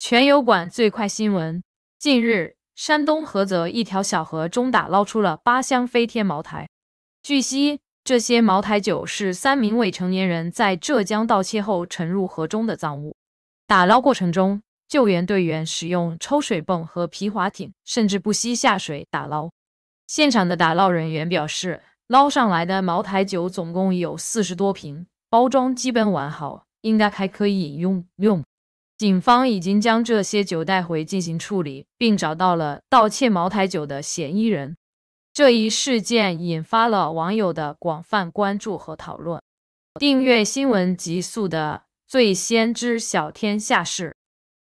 全油管最快新闻。近日，山东菏泽一条小河中打捞出了八箱飞天茅台。据悉，这些茅台酒是三名未成年人在浙江盗窃后沉入河中的赃物。打捞过程中，救援队员使用抽水泵和皮划艇，甚至不惜下水打捞。现场的打捞人员表示，捞上来的茅台酒总共有四十多瓶，包装基本完好，应该还可以饮用用。警方已经将这些酒带回进行处理，并找到了盗窃茅台酒的嫌疑人。这一事件引发了网友的广泛关注和讨论。订阅新闻极速的，最先知晓天下事。